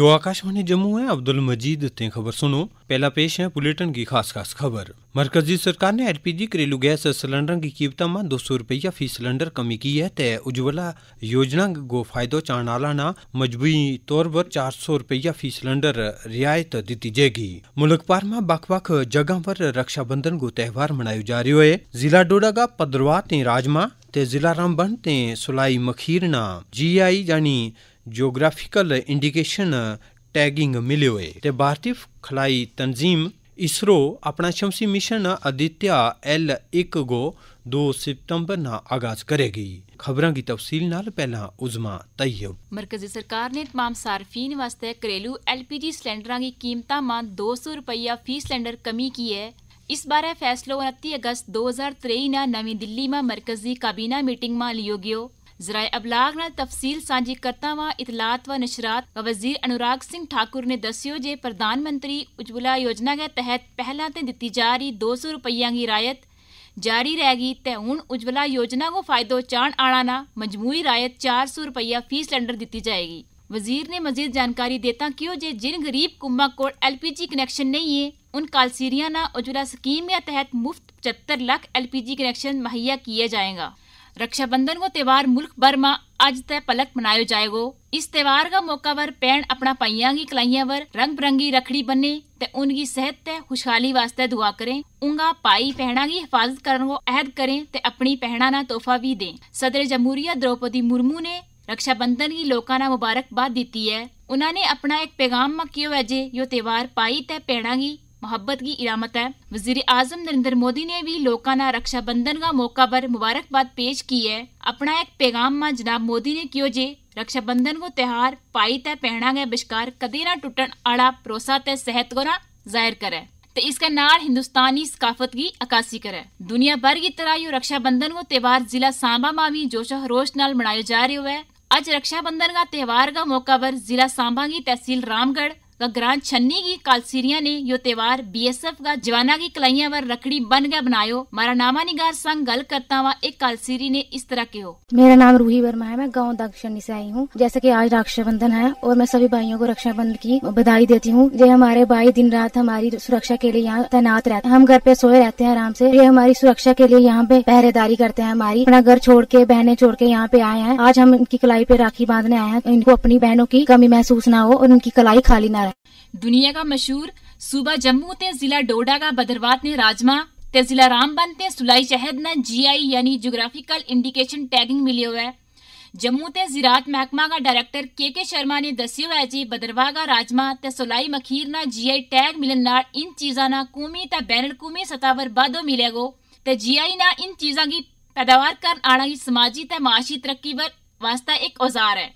यो आकाशवाणी जम्मू है अब्दुल मजीद ते खबर सुनो पहला पेश है बुलेटिन की खास खास खबर मरकजी सरकार ने एलपीजी घरेलू गैस सिलेंडर की कीमत में दो सौ रुपया फी सिलेंडर कमी की है ते उज्ज्वला योजना को फायदो चाण आला ना मजबूरी तौर पर चार सौ रुपया फी सिलेंडर रियायत दी जाएगी मुल्क भर में बख बख जगह पर रक्षाबंधन को त्यौहार मनाया जा रहा है जिला डोडा का पदरवा ते राजमा ते जिला रामबन ते सुलाई मखीर ना जी आई यानी जोग्राफिकल इंडिकेशन टैगिंग मिलियो है ते भारतीय खलाई तंजीम इसरो अपना शमसी मिशन uh, आदित्य एल एक गो दो सितंबर ना आगाज करेगी खबरों की तफसील नाल पहला उजमा तैयब मरकजी सरकार ने तमाम सार्फिन वास्ते घरेलू एल सिलेंडर की कीमतों में दो सौ रुपया फी सिलेंडर कमी की है इस बारे फैसलो उनती अगस्त दो हजार तेई नवी दिल्ली में मरकजी काबीना मीटिंग में लियो गयो ਜ਼ਰਾਇ ਅਬਲਾਗ ਨਾਲ ਤਫਸੀਲ ਸਾਂਝੀ ਕਰਤਾ ਵਾ ਇਤਲਾਤ ਵ ਨਸ਼ਰਾਤ ਵਜ਼ੀਰ ਅਨੁਰਾਗ ਸਿੰਘ ਠਾਕੁਰ ਨੇ ਦੱਸਿਓ ਜੇ ਪ੍ਰਧਾਨ ਮੰਤਰੀ ਉਜਵਲਾ ਯੋਜਨਾ ਦੇ ਤਹਿਤ ਪਹਿਲਾਂ ਤੇ ਦਿੱਤੀ ਜਾ ਰਹੀ 200 ਰੁਪਈਆ ਦੀ ਰਾਇਤ ਜਾਰੀ ਰਹਿ ਗਈ ਤੇ ਹੁਣ ਉਜਵਲਾ ਯੋਜਨਾ ਕੋ ਫਾਇਦੋ ਚਾਣ ਆਣਾ ਨਾ ਮਜਮੂਈ ਰਾਇਤ 400 ਰੁਪਈਆ ਫੀਸ ਲੈਂਡਰ ਦਿੱਤੀ ਜਾਏਗੀ ਵਜ਼ੀਰ ਨੇ ਮਜ਼ੀਦ ਜਾਣਕਾਰੀ ਦਿੱਤਾ ਕਿ ਉਹ ਜੇ ਜਿਨ ਗਰੀਬ कुंभा ਕੋਲ ਐਲਪੀਜੀ ਕਨੈਕਸ਼ਨ ਨਹੀਂ ਹੈ उन ਕਾਲਸੀਰੀਆਂ ਨਾਲ ਉਜਵਲਾ ਸਕੀਮ ਦੇ ਤਹਿਤ ਮੁਫਤ 75 ਲੱਖ ਐਲਪੀਜੀ ਕਨੈਕਸ਼ਨ मुहैया किया ਜਾਏਗਾ रक्षाबंधन को त्यौहार मुल्क भर में आज तय पलक मनायो जाएगो इस त्यौहार का मौका पर पैन अपना पहिया कलाइया पर रंग बिरंगी रखड़ी बने ते उनकी सेहत ते खुशहाली वास्ते दुआ करें उनका पाई पहना की हिफाजत करने को अहद करें ते अपनी पहना ना तोहफा भी दें सदर जमहूरिया द्रौपदी मुर्मू ने रक्षाबंधन की लोगों ने मुबारकबाद दी है उन्होंने अपना एक पैगाम में किया है जे यो त्यौहार पाई ते पहना की मोहब्बत की इरामत है वजीर आजम नरेंद्र मोदी ने भी रक्षा बंधन का मौका पर मुबारकबाद पेश की है अपना एक पैगाम में जनाब मोदी ने क्यों जे रक्षा बंधन को त्यौहार पाई तय पहना गया बिश्कार कदे ना टूटन आला भरोसा तय सेहत को जाहिर करे तो इसका नाल हिंदुस्तानी सकाफत की अकासी करे दुनिया भर की तरह यो बंधन को त्यौहार जिला सांबा में भी जोशो हरोश नाल मनाया जा रही है आज बंधन का त्यौहार का मौका पर जिला सांबा की तहसील रामगढ़ ग्रां छन्नी की कालसीरिया ने यो त्योहार बीएसएफ का जवाना की कलाइया वर रखड़ी बन गया बनायो मारा नामा निगार संघ गल करता हुआ एक कालसीरी ने इस तरह के हो मेरा नाम रूही वर्मा है मैं गाँव दक्षिणी ऐसी आई हूँ जैसे की आज रक्षाबंधन है और मैं सभी भाइयों को रक्षाबंधन की बधाई देती हूँ ये हमारे भाई दिन रात हमारी सुरक्षा के लिए यहाँ तैनात रहते हैं हम घर पे सोए रहते हैं आराम से ये हमारी सुरक्षा के लिए यहाँ पे पहरेदारी करते हैं हमारी अपना घर छोड़ के बहने छोड़ के यहाँ पे आए हैं आज हम इनकी कलाई पे राखी बांधने आए हैं इनको अपनी बहनों की कमी महसूस ना हो और उनकी कलाई खाली ना रहे है दुनिया का मशहूर सूबा जम्मू ते जिला डोडा का बदरवात ने राजमा ते जिला रामबन ते सुलाई शहद न जीआई यानी ज्योग्राफिकल इंडिकेशन टैगिंग मिली हुआ है जम्मू ते जिरात महकमा का डायरेक्टर के के शर्मा ने दसी हुआ जी बदरवा का राजमा ते सुलाई मखीर ना जीआई टैग मिलन नाल इन चीजा ना कूमी ते बैनर कूमी सतह पर बादो मिलेगो ते जीआई ना इन चीजा की पैदावार करने आना की समाजी ते माशी तरक्की पर वास्ता एक औजार है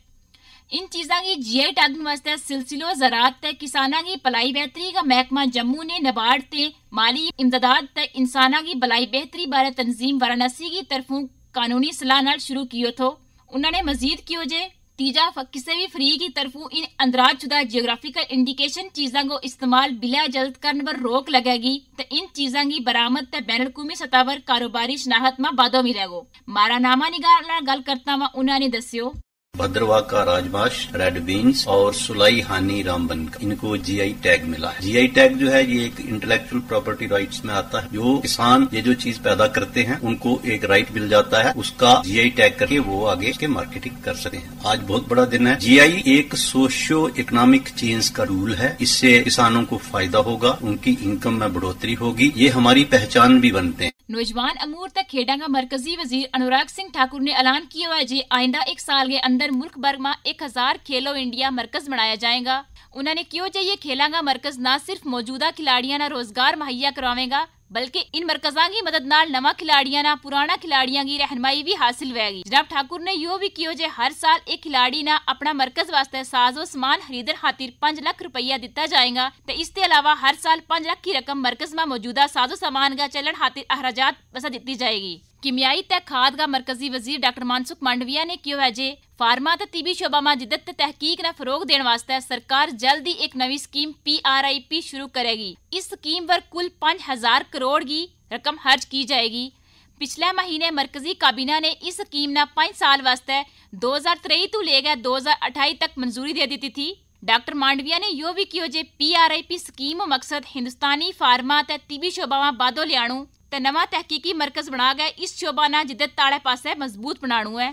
इन चीज़ा की जी आई टैग सिलसिलो ज़रात ते किसाना की भलाई बेहतरी का महकमा जम्मू ने नबार्ड ते माली इमदाद ते इंसाना की भलाई बेहतरी बारे तंजीम वाराणसी की तरफों कानूनी सलाह न शुरू कियो थो उन्होंने मजीद कियो जे तीजा किसी भी फ्री की तरफों इन अंदराज शुदा जियोग्राफिकल इंडिकेशन चीज़ा को इस्तेमाल बिला जल्द करने पर रोक लगेगी तो इन चीज़ा की बरामद बैन बैनकूमी सतह पर कारोबारी शनाख्त में बादो मिलेगो मारा नामा निगार गल करता वा उन्होंने दस्यो भद्रवा का राजमाश रेड बीन्स और सुलाई हानी रामबन का इनको जीआई टैग मिला है जीआई टैग जो है ये एक इंटेलेक्चुअल प्रॉपर्टी राइट्स में आता है जो किसान ये जो चीज पैदा करते हैं उनको एक राइट मिल जाता है उसका जीआई टैग करके वो आगे के मार्केटिंग कर सकते हैं आज बहुत बड़ा दिन है जीआई एक सोशियो इकोनॉमिक चेंज का रूल है इससे किसानों को फायदा होगा उनकी इनकम में बढ़ोतरी होगी ये हमारी पहचान भी बनते हैं नौजवान अमूर तक खेडा का मरकजी वजीर अनुराग सिंह ठाकुर ने ऐलान किया हुआ जी आइंदा एक साल के अंदर अंदर मुल्क भर में एक हजार खेलो इंडिया मरकज बनाया जाएगा उन्होंने क्यों जो चाहिए खेलांगा मरकज न सिर्फ मौजूदा खिलाड़ियों ना रोजगार मुहैया करवाएगा बल्कि इन मरकजा की मदद नाल नवा खिलाड़ियों ना पुराना खिलाड़ियों की रहनमाई भी हासिल होगी जनाब ठाकुर ने यो भी कियो जे हर साल एक खिलाड़ी ना अपना मरकज वास्ते साजो समान खरीदन खातिर पांच लाख रुपया दिता जाएगा तो इसके अलावा हर साल पांच लाख की रकम मरकज में मौजूदा साजो समान का चलन खातिर अहराजात वसा दी जाएगी ਕਿਮਿਆਈ ਤੇ ਖਾਦ ਦਾ ਮਰਕਜ਼ੀ ਵਜ਼ੀਰ ਡਾਕਟਰ ਮਨਸੁਖ ਮੰਡਵਿਆ ਨੇ ਕਿਹਾ ਹੈ ਜੇ ਫਾਰਮਾ ਤੇ ਤੀਬੀ ਸ਼ੋਬਾਮਾ ਜਿੱਦਤ ਤੇ ਤਹਿਕੀਕ ਨਾਲ ਫਰੋਗ ਦੇਣ ਵਾਸਤੇ ਸਰਕਾਰ ਜਲਦੀ ਇੱਕ ਨਵੀਂ ਸਕੀਮ ਪੀ ਆਰ ਆਈ ਪੀ ਸ਼ੁਰੂ ਕਰੇਗੀ ਇਸ ਸਕੀਮ ਵਰ ਕੁੱਲ 5000 ਕਰੋੜ ਦੀ ਰਕਮ ਖਰਚ ਕੀ ਜਾਏਗੀ ਪਿਛਲੇ ਮਹੀਨੇ ਮਰਕਜ਼ੀ ਕਾਬੀਨਾ ਨੇ ਇਸ ਸਕੀਮ ਨਾ 5 ਸਾਲ ਵਾਸਤੇ 2023 ਤੋਂ ਲੈ ਕੇ 2028 ਤੱਕ ਮਨਜ਼ੂਰੀ ਦੇ ਦਿੱਤੀ ਸੀ ਡਾਕਟਰ ਮਾਂਡਵੀਆ ਨੇ ਯੋ ਵੀ ਕਿਹਾ ਜੇ P R I P scheme ਮਕਸਦ ਹਿੰਦੁਸਤਾਨੀ ਫਾਰਮਾ ਤੇ ਤੀਬੀ ਸ਼ੋਬਾਵਾਂ ਬਾਦੋ ਲਿਆਣੂ ਤੇ ਨਵਾਂ ਤਹਿਕੀਕੀ ਮਰਕਜ਼ ਬਣਾ ਗਿਆ ਇਸ ਸ਼ੋਬਾਨਾ ਜਿੱਦੇ ਤਾਲੇ ਪਾਸੇ ਮਜ਼ਬੂਤ ਬਣਾਣੂ ਹੈ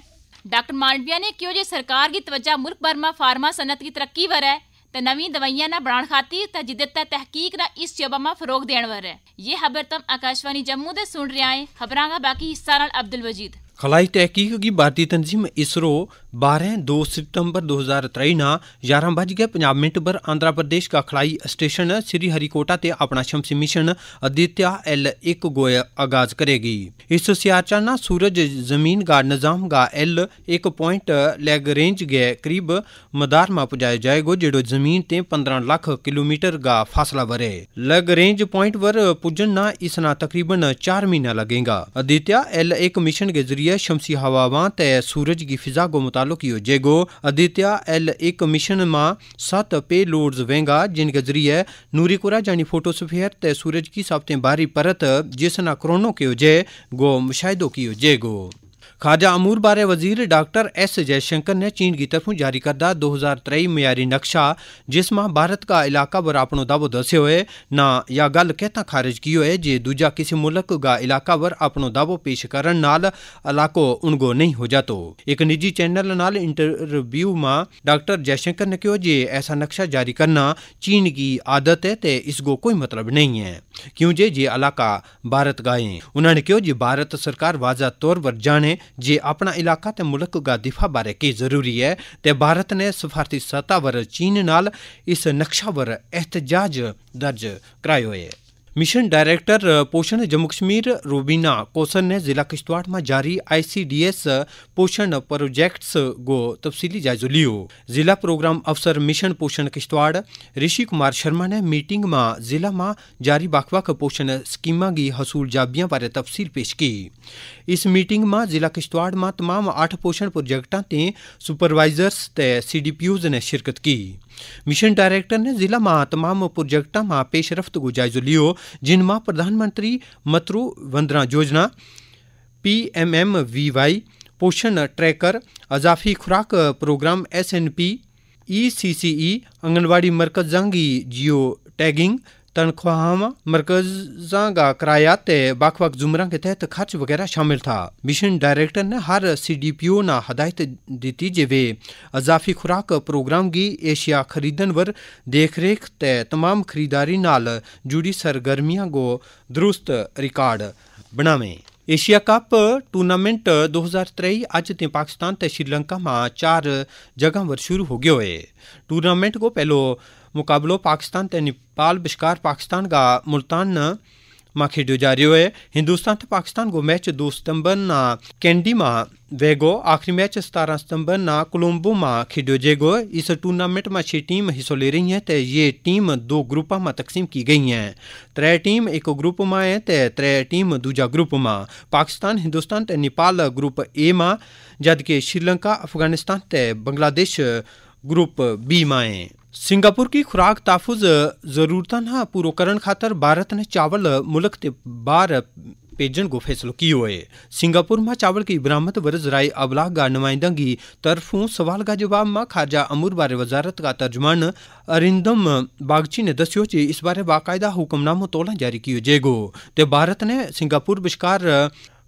ਡਾਕਟਰ ਮਾਂਡਵੀਆ ਨੇ ਕਿਹਾ ਜੇ ਸਰਕਾਰ ਦੀ ਤਵੱਜਾ ਮੁਲਕ ਬਰਮਾ ਫਾਰਮਾ ਸਨਤ ਦੀ ਤਰੱਕੀ ਵਰ ਹੈ ਤੇ ਨਵੀਂ ਦਵਾਈਆਂ ਨਾਲ ਬਣਾਣ ਖਾਤੀ ਤੇ ਜਿੱਦੇ ਤੇ ਤਹਿਕੀਕ ਨਾਲ ਇਸ ਸ਼ੋਬਾ ਮਾ ਫਰੋਗ ਦੇਣ ਵਰ ਹੈ ਇਹ ਖਬਰ ਤਮ ਆਕਾਸ਼ਵਾਨੀ ਜੰਮੂ ਦੇ ਸੁਣ ਰਿਹਾ ਹੈ ਖਬਰਾਂ ਦਾ ਬਾਕੀ ਹਿੱਸਾ ਨਾਲ ਅਬਦੁਲ ਵਜੀਦ ਖਲਾਈ ਤਹਿਕੀਕ ਦੀ ਭਾਰਤੀ ਤਨਜ਼ੀਮ ਇਸਰੋ बारह दो सितंबर दो हज़ार त्रेई ना यारह बज गए पंजाब मिनट पर आंध्र प्रदेश का खड़ाई स्टेशन श्रीहरिकोटा ते अपना शमसी मिशन आदित्य एल एक गोय आगाज करेगी इस सियाचा ना सूरज जमीन का निजाम का एल एक पॉइंट लैगरेंज के करीब मदार में पुजाया जाएगा जेडो जमीन ते पंद्रह लाख किलोमीटर का फासला वरे लैगरेंज पॉइंट पर पुजन ना इसना तकरीबन चार महीना लगेगा आदित्य एल एक मिशन के जरिए शमसी हवावा तय की फिजा को तालुक़ जेको आदित्य एल एक मिशन मां सात पे लोड्स वेंगा जिनके ज़रिए नूरीकुरा जानी फोटोस्फीयर ते सूरज की साबते बारी परत जेसना क्रोनो कयो जे गो मुशाहिदो कयो जेगो खाजा अमूर बारे वजीर डॉक्टर एस जयशंकर ने चीन की तरफों जारी करदा दो हज़ार त्रेई मयारी नक्शा जिसमें भारत का इलाका पर अपनों दावो दस्य है ना या गल कहता खारिज की है जे दूजा किसी मुल्क का इलाका पर अपनों दावो पेश करन नाल इलाको उनगो नहीं हो जातो एक निजी चैनल नाल इंटरव्यू में डॉक्टर जयशंकर ने कहो जे ऐसा नक्शा जारी करना चीन की आदत है ते इसको कोई मतलब नहीं है क्यों जे ये इलाका भारत का है उन्होंने कहो जे भारत सरकार वाजा तौर पर जाने ਜੇ ਆਪਣਾ ਇਲਾਕਾ ਤੇ ਮੁਲਕ ਦਾ ਦਿਫਾ ਬਾਰੇ ਕੀ ਜ਼ਰੂਰੀ ਹੈ ਤੇ ਭਾਰਤ ਨੇ ਸਫਾਰਤੀ ਸਤਾਵਰ ਚੀਨ ਨਾਲ ਇਸ ਨਕਸ਼ਾਵਰ ਇhtਜਾਜ ਦਰਜ ਕਰਾਇਓ ਹੈ मिशन डायरेक्टर पोषण जम्मू कश्मीर रूबीना कोसन ने जिला किश्तवाड़ में जारी आईसीडीएस पोषण प्रोजेक्ट्स गो तफसीली जायजो लियो जिला प्रोग्राम अफसर मिशन पोषण किश्तवाड़ ऋषि कुमार शर्मा ने मीटिंग में जिला में जारी बख पोषण स्कीम की हसूल जाबिया बारे तफसील पेश की इस मीटिंग में जिला किश्तवाड़ में तमाम आठ पोषण प्रोजेक्टा ते सुपरवाइजर्स ते सी ने शिरकत की मिशन डायरेक्टर ने जिला मा तमाम प्रोजेक्टा मा पेशरफ्त को जायजो लियो जिन मा प्रधानमंत्री Matru Vandana Yojana V Y Poshan tracker अजाफी खुराक program S SNP ECCE anganwadi मरकज जंगी जियो टैगिंग तनख्वाह मरकजा का किराया ते बख बख जुमरा के तहत खर्च वगैरह शामिल था मिशन डायरेक्टर ने हर सी डी पी ओ न हदायत दी जे वे अजाफी खुराक प्रोग्राम की एशिया खरीदन वर देखरेख ते तमाम खरीदारी नाल जुड़ी सरगर्मियों को दुरुस्त रिकॉर्ड बनावे एशिया कप टूर्नामेंट 2023 अज ते पाकिस्तान ते श्रीलंका में चार जगह पर शुरू हो गयो है टूर्नामेंट को पहलो मुकाबलो पाकिस्तान ते नेपाल बिशकार पाकिस्तान का मुल्तान मां खेडियो जारी है हिंदुस्तान ते पाकिस्तान गो मैच दो सितंबर ना कैंडी मां वेगो आखिरी मैच 17 सितंबर ना कोलंबो मा खेडियो जेगो इस टूर्नामेंट में छह टीम हिस्सों ले रही हैं ते ये टीम दो ग्रुप में तकसीम की गई है त्रै टीम एक ग्रुप में है ते त्रै टीम दूजा ग्रुप मा पाकिस्तान हिंदुस्तान ते नेपाल ग्रुप ए में के श्रीलंका अफगानिस्तान ते बांग्लादेश ग्रुप बी मा है સિંગાપુર કી ખુરાક તાફુઝ જરૂરતાના પૂરો કરણ ખાતર ભારતને ચાવલ મુલક તે બાર को ગો ફેસલો કિયો હે સિંગાપુરમાં ચાવલ કી બરામદ વરજ રાય અબલાગ गा नुमाइंदगी तरफों सवाल का जवाब में खारजा अमूर बारे वजारत का तर्जमान अरिंदम बागची ने दस्यो जे इस बारे बाकायदा हुक्मनामो तौला जारी कियो जेगो ते भारत ने सिंगापुर बिशकार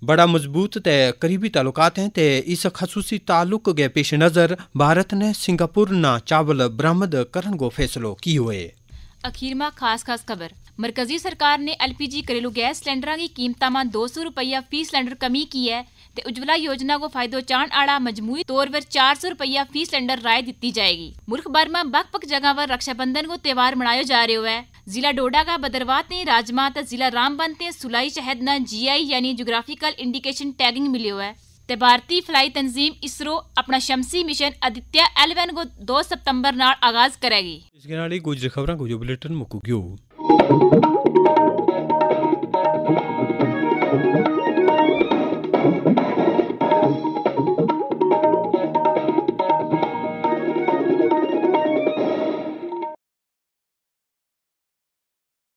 बड़ा मजबूत ते करीबी ताल्लुकात हैं ते इस खसूसी ताल्लुक के पेश नज़र भारत ने सिंगापुर ना चावल बरामद करण को फैसलो की हुए अखीर में खास खास खबर मरकजी सरकार ने एलपीजी घरेलू गैस सिलेंडर की कीमत में दो सौ रुपया फी सिलेंडर कमी की है ते उज्ज्वला योजना को फायदो चाण आड़ा मजमूई तौर पर चार सौ रुपया फी सिलेंडर राय दी जाएगी मुल्क भर में बख बख जगह पर रक्षाबंधन को त्योहार मनाया जा रहा है जिला डोडा का बदरवात ने राजमात जिला रामबंत ने सुलाई शहद न जीआई यानी जोग्राफिकल इंडिकेशन टैगिंग मिली हुआ है ਤੇ ਭਾਰਤੀ ਫਲਾਈ ਤਨਜ਼ੀਮ ਇਸਰੋ ਆਪਣਾ ਸ਼ਮਸੀ ਮਿਸ਼ਨ ਅਦਿੱਤਿਆ ਐਲਵਨ ਕੋ 2 ਸਤੰਬਰ ਨਾਲ ਆਗਾਜ਼ ਕਰੇਗੀ ਇਸ ਦੇ ਨਾਲ ਕੁਝ ਖਬਰਾਂ ਕੁਝ ਬੁਲੇਟਿਨ ਮੁੱਕ ਗਿਓ